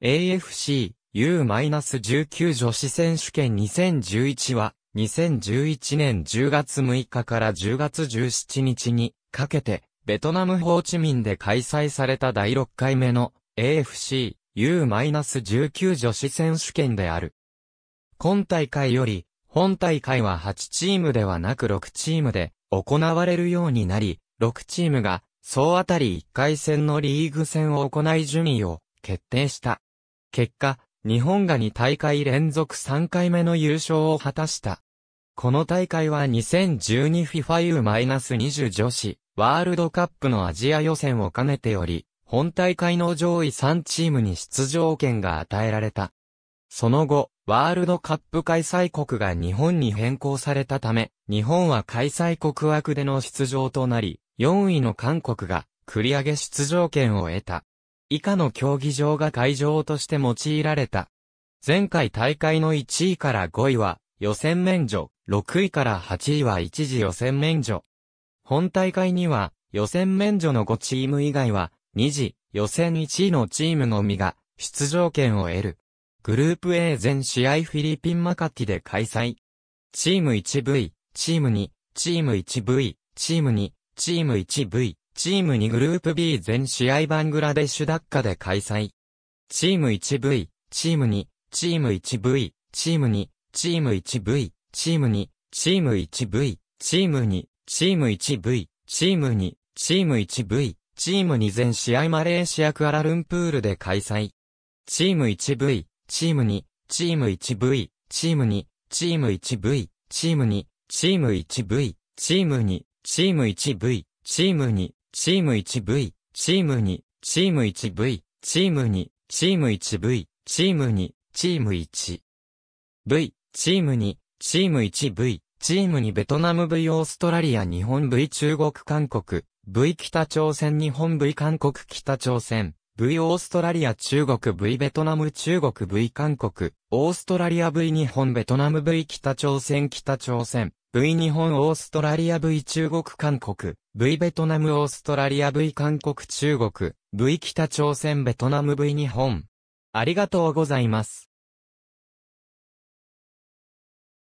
AFC U-19 女子選手権2011は、2011年10月6日から10月17日にかけて、ベトナムホーチミンで開催された第6回目の AFC U-19 女子選手権である。今大会より、本大会は8チームではなく6チームで行われるようになり、6チームが総当たり1回戦のリーグ戦を行い順位を決定した。結果、日本が2大会連続3回目の優勝を果たした。この大会は 2012FIFA-U-20 女子ワールドカップのアジア予選を兼ねており、本大会の上位3チームに出場権が与えられた。その後、ワールドカップ開催国が日本に変更されたため、日本は開催国枠での出場となり、4位の韓国が繰り上げ出場権を得た。以下の競技場が会場として用いられた。前回大会の1位から5位は予選免除、6位から8位は一時予選免除。本大会には予選免除の5チーム以外は2次予選1位のチームのみが出場権を得る。グループ A 全試合フィリピンマカティで開催。チーム 1V、チーム2、チーム 1V、チーム2、チーム 1V、チーム2グループ B 全試合バングラデシュダッカで開催。チーム 1V、チーム2、チーム 1V、チーム2、チーム 1V、チーム2、チーム 1V、チーム2、チーム 1V、チーム2、チーム 1V、チーム2全試合マレーシアクアラルンプールで開催。チーム 1V、チーム2、チーム 1V、チーム2、チーム 1V、チーム2、チーム 1V、チーム2、チーム 1V、チーム2、チーム 1V、チーム2、チーム 1V、チーム2、チーム 1V、チーム2、チーム 1V、チーム2、チーム 1V、チーム2、ベトナム V オーストラリア日本 V 中国韓国 V 北朝鮮日本 V 韓国北朝鮮 V オーストラリア中国 V ベトナム中国 V 韓国オーストラリア V 日本ベトナム V 北朝鮮北朝鮮 V 日本オーストラリア V 中国韓国 V ベトナムオーストラリア V 韓国中国 V 北朝鮮ベトナム V 日本ありがとうございます。